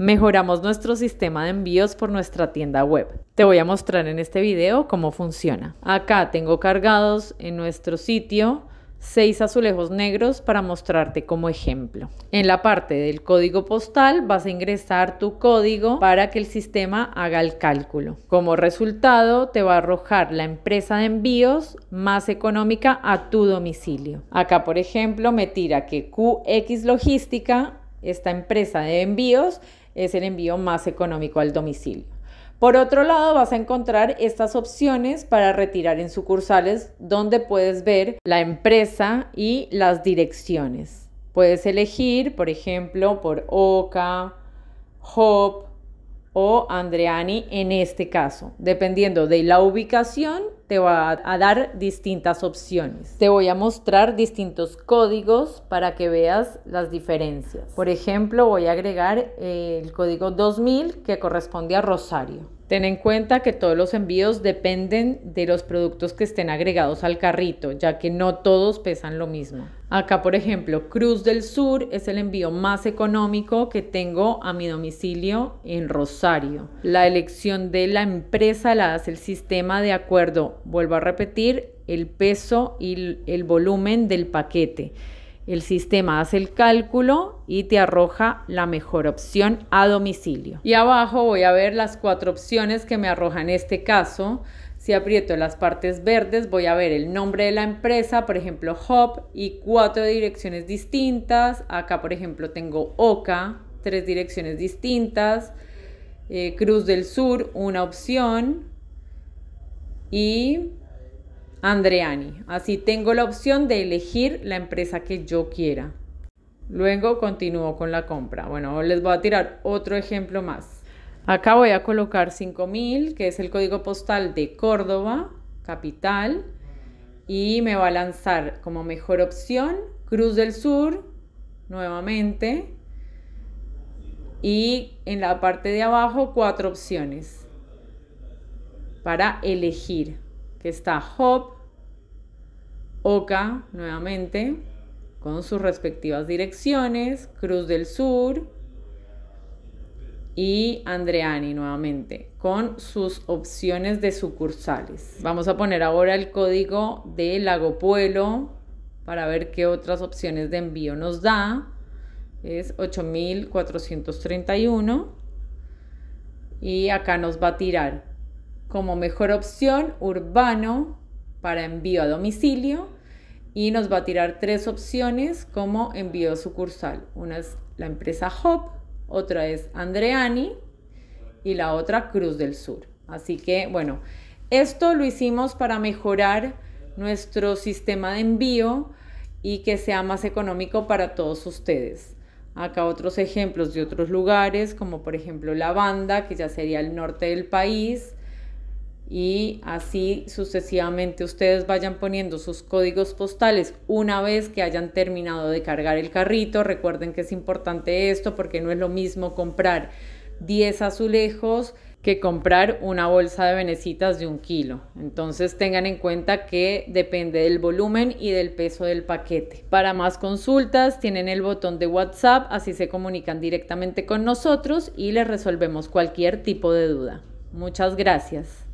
mejoramos nuestro sistema de envíos por nuestra tienda web. Te voy a mostrar en este video cómo funciona. Acá tengo cargados en nuestro sitio seis azulejos negros para mostrarte como ejemplo. En la parte del código postal vas a ingresar tu código para que el sistema haga el cálculo. Como resultado te va a arrojar la empresa de envíos más económica a tu domicilio. Acá por ejemplo me tira que QX Logística, esta empresa de envíos, es el envío más económico al domicilio. Por otro lado, vas a encontrar estas opciones para retirar en sucursales donde puedes ver la empresa y las direcciones. Puedes elegir, por ejemplo, por Oca, Hop o Andreani en este caso, dependiendo de la ubicación te va a dar distintas opciones. Te voy a mostrar distintos códigos para que veas las diferencias. Por ejemplo, voy a agregar el código 2000 que corresponde a Rosario. Ten en cuenta que todos los envíos dependen de los productos que estén agregados al carrito, ya que no todos pesan lo mismo. Acá, por ejemplo, Cruz del Sur es el envío más económico que tengo a mi domicilio en Rosario. La elección de la empresa la hace el sistema de acuerdo, vuelvo a repetir, el peso y el volumen del paquete. El sistema hace el cálculo y te arroja la mejor opción a domicilio. Y abajo voy a ver las cuatro opciones que me arroja en este caso. Si aprieto las partes verdes, voy a ver el nombre de la empresa, por ejemplo, Hop, y cuatro direcciones distintas. Acá, por ejemplo, tengo Oca, tres direcciones distintas. Eh, Cruz del Sur, una opción. Y Andreani. Así tengo la opción de elegir la empresa que yo quiera. Luego continúo con la compra. Bueno, les voy a tirar otro ejemplo más. Acá voy a colocar 5000, que es el código postal de Córdoba, capital, y me va a lanzar como mejor opción Cruz del Sur, nuevamente, y en la parte de abajo cuatro opciones para elegir, que está Hop, Oca, nuevamente, con sus respectivas direcciones, Cruz del Sur y Andreani, nuevamente, con sus opciones de sucursales. Vamos a poner ahora el código de Lago Pueblo para ver qué otras opciones de envío nos da. Es 8431 y acá nos va a tirar como mejor opción urbano para envío a domicilio y nos va a tirar tres opciones como envío sucursal. Una es la empresa Hop, otra es Andreani y la otra Cruz del Sur. Así que bueno, esto lo hicimos para mejorar nuestro sistema de envío y que sea más económico para todos ustedes. Acá otros ejemplos de otros lugares, como por ejemplo la banda, que ya sería el norte del país, y así sucesivamente ustedes vayan poniendo sus códigos postales una vez que hayan terminado de cargar el carrito. Recuerden que es importante esto porque no es lo mismo comprar 10 azulejos que comprar una bolsa de venecitas de un kilo. Entonces tengan en cuenta que depende del volumen y del peso del paquete. Para más consultas tienen el botón de WhatsApp, así se comunican directamente con nosotros y les resolvemos cualquier tipo de duda. Muchas gracias.